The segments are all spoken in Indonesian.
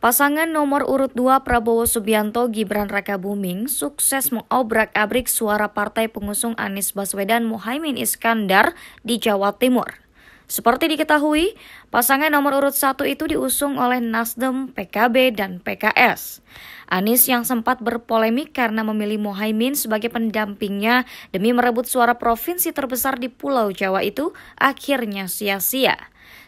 Pasangan nomor urut 2 Prabowo Subianto Gibran Raka Buming sukses mengobrak-abrik suara partai pengusung Anies Baswedan Muhaimin Iskandar di Jawa Timur. Seperti diketahui, pasangan nomor urut satu itu diusung oleh Nasdem, PKB, dan PKS. Anies yang sempat berpolemik karena memilih Mohaimin sebagai pendampingnya demi merebut suara provinsi terbesar di Pulau Jawa itu akhirnya sia-sia.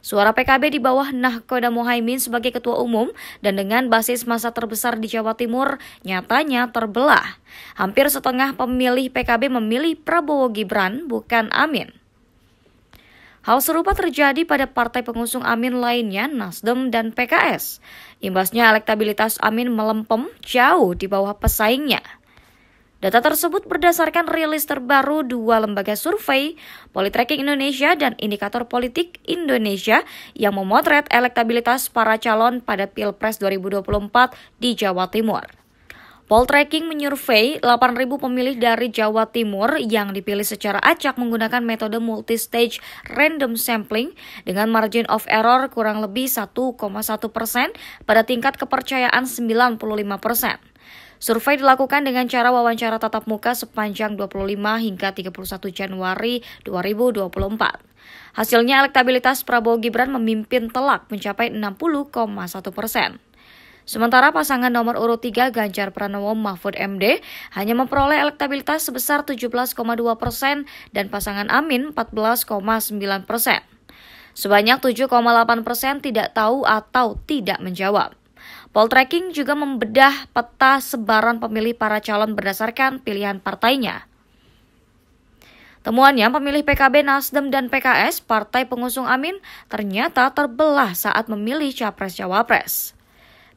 Suara PKB di bawah Nahkoda Mohaimin sebagai ketua umum dan dengan basis masa terbesar di Jawa Timur nyatanya terbelah. Hampir setengah pemilih PKB memilih Prabowo Gibran bukan Amin. Hal serupa terjadi pada partai pengusung Amin lainnya, Nasdem dan PKS. Imbasnya elektabilitas Amin melempem jauh di bawah pesaingnya. Data tersebut berdasarkan rilis terbaru dua lembaga survei, Politracking Indonesia dan Indikator Politik Indonesia yang memotret elektabilitas para calon pada Pilpres 2024 di Jawa Timur. Poltreking menyurvei 8.000 pemilih dari Jawa Timur yang dipilih secara acak menggunakan metode multistage random sampling dengan margin of error kurang lebih 1,1 persen pada tingkat kepercayaan 95 persen. Survei dilakukan dengan cara wawancara tatap muka sepanjang 25 hingga 31 Januari 2024. Hasilnya elektabilitas Prabowo Gibran memimpin telak mencapai 60,1 persen. Sementara pasangan nomor urut 3 Ganjar Pranowo Mahfud MD hanya memperoleh elektabilitas sebesar 17,2 persen dan pasangan Amin 14,9 persen. Sebanyak 7,8 persen tidak tahu atau tidak menjawab. Poltreking juga membedah peta sebaran pemilih para calon berdasarkan pilihan partainya. Temuannya, pemilih PKB, Nasdem, dan PKS, partai pengusung Amin, ternyata terbelah saat memilih Capres-Cawapres.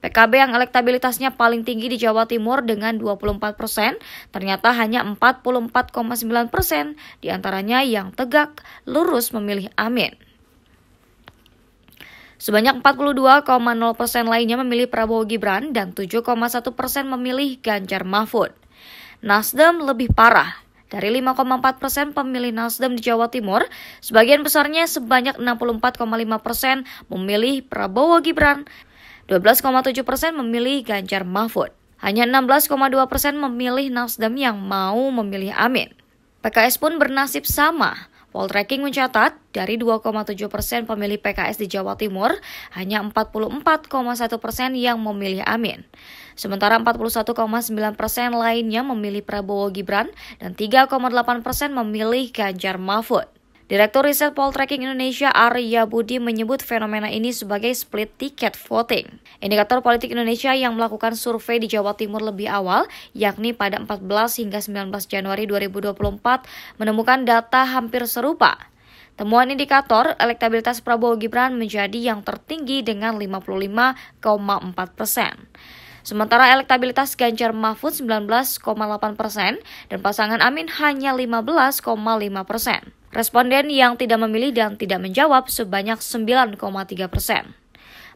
PKB yang elektabilitasnya paling tinggi di Jawa Timur dengan 24 persen, ternyata hanya 44,9 persen diantaranya yang tegak lurus memilih Amin. Sebanyak 42,0 persen lainnya memilih Prabowo Gibran dan 7,1 persen memilih Ganjar Mahfud. Nasdem lebih parah. Dari 5,4 persen pemilih Nasdem di Jawa Timur, sebagian besarnya sebanyak 64,5 persen memilih Prabowo Gibran 12,7 persen memilih Ganjar Mahfud. Hanya 16,2 persen memilih Nasdem yang mau memilih Amin. PKS pun bernasib sama. tracking mencatat, dari 2,7 persen pemilih PKS di Jawa Timur, hanya 44,1 persen yang memilih Amin. Sementara 41,9 persen lainnya memilih Prabowo Gibran dan 3,8 persen memilih Ganjar Mahfud. Direktur Riset Poltreking Indonesia Arya Budi menyebut fenomena ini sebagai split ticket voting. Indikator politik Indonesia yang melakukan survei di Jawa Timur lebih awal, yakni pada 14 hingga 19 Januari 2024, menemukan data hampir serupa. Temuan indikator elektabilitas Prabowo Gibran menjadi yang tertinggi dengan 55,4 persen. Sementara elektabilitas Ganjar Mahfud 19,8 persen dan pasangan Amin hanya 15,5 persen. Responden yang tidak memilih dan tidak menjawab sebanyak 9,3 persen.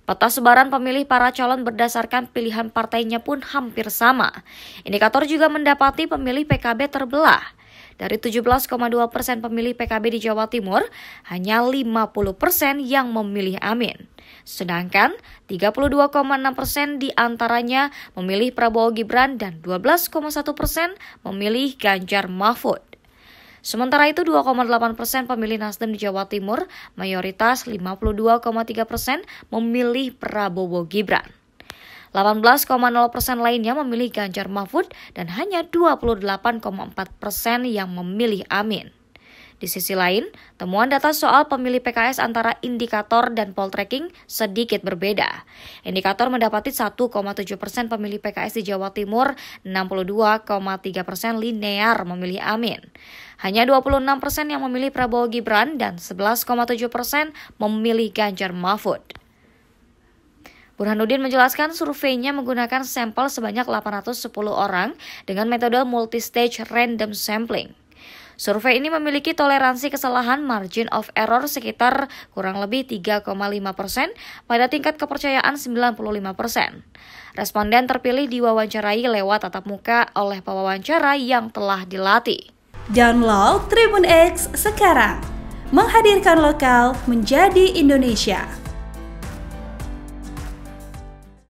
Peta sebaran pemilih para calon berdasarkan pilihan partainya pun hampir sama. Indikator juga mendapati pemilih PKB terbelah. Dari 17,2 persen pemilih PKB di Jawa Timur, hanya 50 persen yang memilih Amin. Sedangkan 32,6 persen diantaranya memilih Prabowo Gibran dan 12,1 persen memilih Ganjar Mahfud. Sementara itu 2,8 persen pemilih Nasdem di Jawa Timur, mayoritas 52,3 persen memilih Prabowo Gibran. 18,0 persen lainnya memilih Ganjar Mahfud dan hanya 28,4 persen yang memilih Amin. Di sisi lain, temuan data soal pemilih PKS antara indikator dan poll tracking sedikit berbeda. Indikator mendapati 1,7 persen pemilih PKS di Jawa Timur, 62,3 persen linear memilih Amin. Hanya 26 persen yang memilih Prabowo Gibran dan 11,7 persen memilih Ganjar Mahfud. Burhanuddin menjelaskan surveinya menggunakan sampel sebanyak 810 orang dengan metode multistage random sampling. Survei ini memiliki toleransi kesalahan margin of error sekitar kurang lebih 3,5 persen pada tingkat kepercayaan 95 persen. Responden terpilih diwawancarai lewat tatap muka oleh pewawancara yang telah dilatih. Download Tribun X sekarang, menghadirkan lokal menjadi Indonesia.